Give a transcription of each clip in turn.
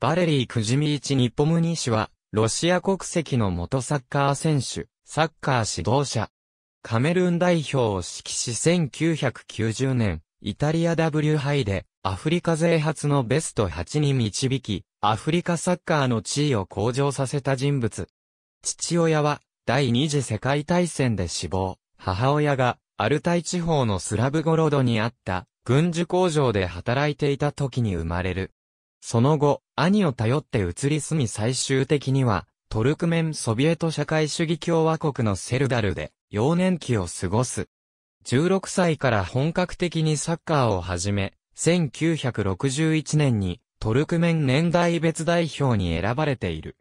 バレリー・クジミーチ・ニポムニ氏は、ロシア国籍の元サッカー選手、サッカー指導者。カメルーン代表を指揮し1990年、イタリア W 杯で、アフリカ勢初のベスト8に導き、アフリカサッカーの地位を向上させた人物。父親は、第二次世界大戦で死亡。母親が、アルタイ地方のスラブゴロドにあった、軍需工場で働いていた時に生まれる。その後、兄を頼って移り住み最終的には、トルクメンソビエト社会主義共和国のセルダルで、幼年期を過ごす。16歳から本格的にサッカーを始め、1961年にトルクメン年代別代表に選ばれている。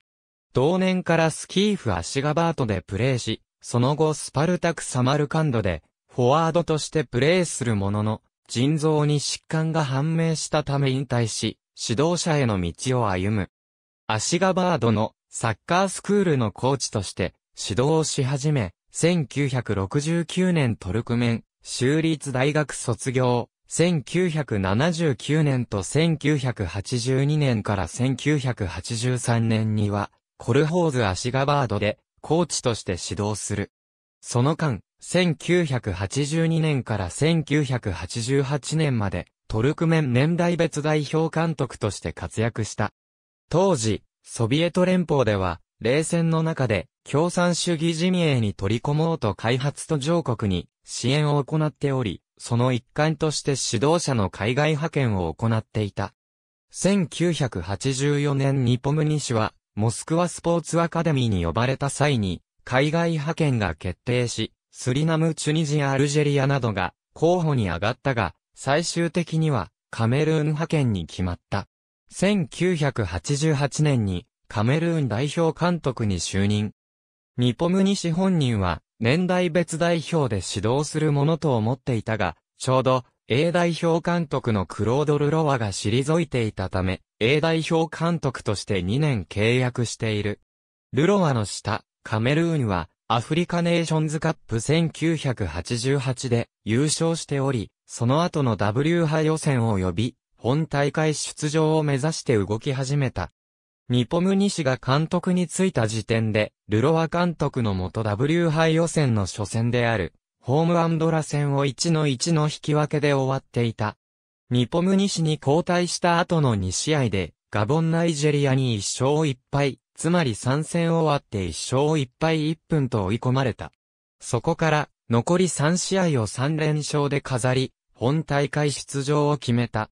同年からスキーフ・アシガバートでプレーし、その後スパルタク・サマルカンドで、フォワードとしてプレーするものの、腎臓に疾患が判明したため引退し、指導者への道を歩む。アシガバードのサッカースクールのコーチとして指導をし始め、1969年トルクメン州立大学卒業、1979年と1982年から1983年には、コルホーズ・アシガバードで、コーチとして指導する。その間、1982年から1988年まで、トルクメン年代別代表監督として活躍した。当時、ソビエト連邦では、冷戦の中で、共産主義陣営に取り込もうと開発途上国に支援を行っており、その一環として指導者の海外派遣を行っていた。1984年ニポムニ氏は、モスクワスポーツアカデミーに呼ばれた際に、海外派遣が決定し、スリナム、チュニジア、アルジェリアなどが候補に上がったが、最終的にはカメルーン派遣に決まった。1988年にカメルーン代表監督に就任。ニポムニ本人は年代別代表で指導するものと思っていたが、ちょうど A 代表監督のクロードル・ロワが退いていたため、A 代表監督として2年契約している。ルロワの下、カメルーンはアフリカネーションズカップ1988で優勝しており、その後の W 派予選及び、本大会出場を目指して動き始めた。ニポムニ氏が監督に就いた時点で、ルロワ監督の元 W 杯予選の初戦である、ホームアンドラ戦を1の1の引き分けで終わっていた。ニポムニ氏に交代した後の2試合で、ガボンナイジェリアに1勝1敗、つまり3戦終わって1勝1敗1分と追い込まれた。そこから、残り3試合を3連勝で飾り、本大会出場を決めた。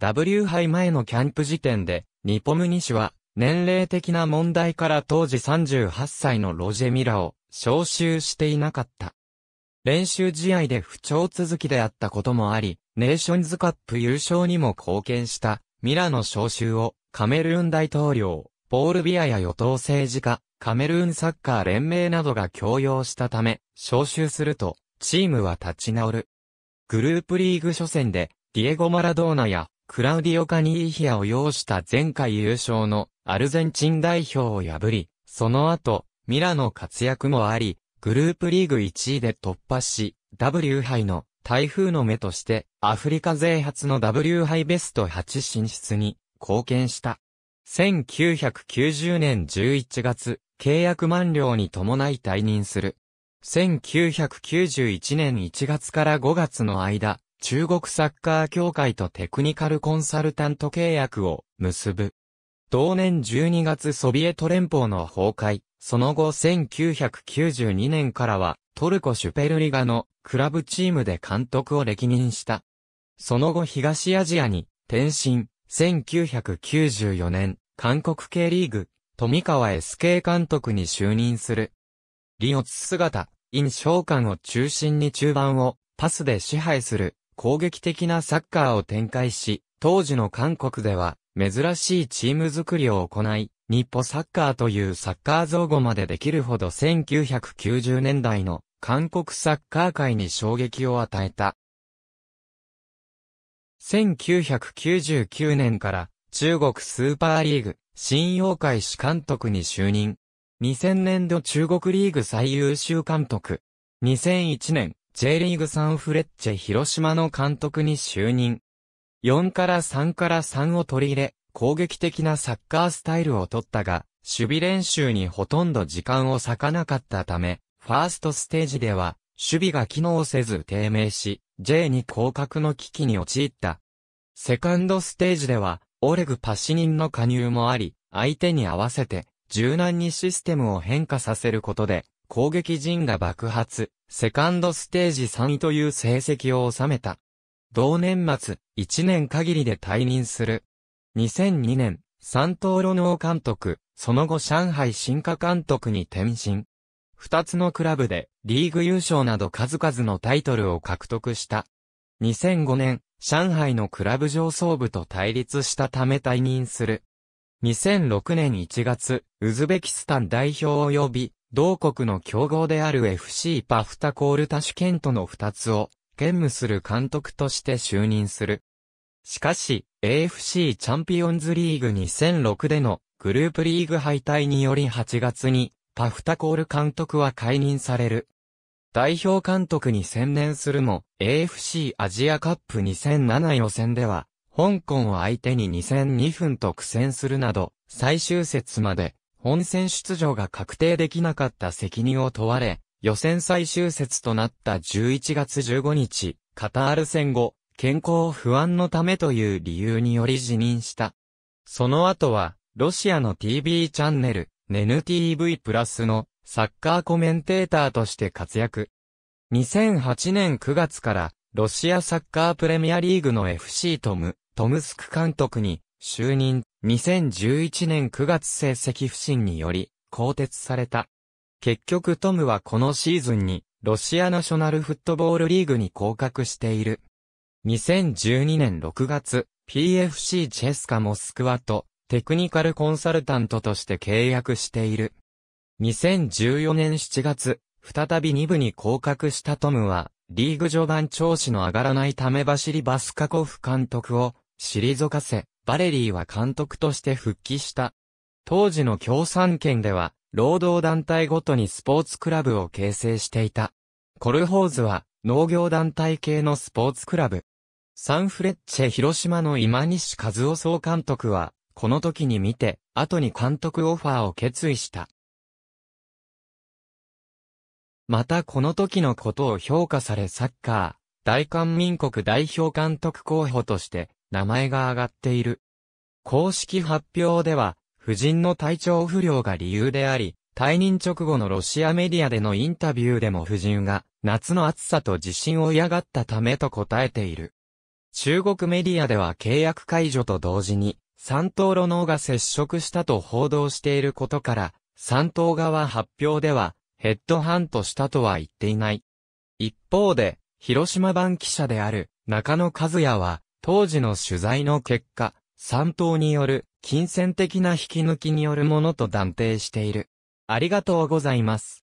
W 杯前のキャンプ時点で、ニポムニ氏は、年齢的な問題から当時38歳のロジェミラを招集していなかった。練習試合で不調続きであったこともあり、ネーションズカップ優勝にも貢献したミラの招集をカメルーン大統領、ポール・ビアや与党政治家、カメルーンサッカー連盟などが強要したため、招集すると、チームは立ち直る。グループリーグ初戦で、ディエゴ・マラドーナや、クラウディオ・カニーヒアを擁した前回優勝のアルゼンチン代表を破り、その後、ミラの活躍もあり、グループリーグ1位で突破し、W 杯の台風の目として、アフリカ勢初の W 杯ベスト8進出に貢献した。1990年11月、契約満了に伴い退任する。1991年1月から5月の間、中国サッカー協会とテクニカルコンサルタント契約を結ぶ。同年12月ソビエト連邦の崩壊、その後1992年からはトルコシュペルリガのクラブチームで監督を歴任した。その後東アジアに転身、1994年、韓国系リーグ、富川 SK 監督に就任する。リオツ姿、印象感を中心に中盤をパスで支配する攻撃的なサッカーを展開し、当時の韓国では珍しいチーム作りを行い、日本サッカーというサッカー造語までできるほど1990年代の韓国サッカー界に衝撃を与えた。1999年から中国スーパーリーグ新洋会市監督に就任。2000年度中国リーグ最優秀監督。2001年 J リーグサンフレッチェ広島の監督に就任。4から3から3を取り入れ、攻撃的なサッカースタイルを取ったが、守備練習にほとんど時間を割かなかったため、ファーストステージでは守備が機能せず低迷し、J に降格の危機に陥った。セカンドステージでは、オレグ・パシニンの加入もあり、相手に合わせて、柔軟にシステムを変化させることで、攻撃陣が爆発、セカンドステージ3位という成績を収めた。同年末、1年限りで退任する。2002年、三ントー監督、その後上海進化監督に転身。二つのクラブでリーグ優勝など数々のタイトルを獲得した。2005年、上海のクラブ上層部と対立したため退任する。2006年1月、ウズベキスタン代表及び、同国の強豪である FC パフタコールタシュケントの2つを、兼務する監督として就任する。しかし、AFC チャンピオンズリーグ2006でのグループリーグ敗退により8月にパフタコール監督は解任される。代表監督に専念するも、AFC アジアカップ2007予選では、香港を相手に2 0 2分と苦戦するなど、最終節まで、本戦出場が確定できなかった責任を問われ、予選最終節となった11月15日、カタール戦後、健康不安のためという理由により辞任した。その後は、ロシアの TV チャンネル、NTV プラスのサッカーコメンテーターとして活躍。2008年9月からロシアサッカープレミアリーグの FC トム、トムスク監督に就任。2011年9月成績不振により更迭された。結局トムはこのシーズンにロシアナショナルフットボールリーグに降格している。2012年6月、PFC チェスカモスクワとテクニカルコンサルタントとして契約している。2014年7月、再び2部に降格したトムは、リーグ序盤調子の上がらないため走りバスカコフ監督を退かせ、バレリーは監督として復帰した。当時の共産圏では、労働団体ごとにスポーツクラブを形成していた。コルホーズは、農業団体系のスポーツクラブ。サンフレッチェ広島の今西和夫総監督は、この時に見て、後に監督オファーを決意した。またこの時のことを評価されサッカー、大韓民国代表監督候補として名前が挙がっている。公式発表では、夫人の体調不良が理由であり、退任直後のロシアメディアでのインタビューでも夫人が夏の暑さと地震を嫌がったためと答えている。中国メディアでは契約解除と同時に三島炉脳が接触したと報道していることから、三島側発表では、ヘッドハントしたとは言っていない。一方で、広島版記者である中野和也は、当時の取材の結果、三島による金銭的な引き抜きによるものと断定している。ありがとうございます。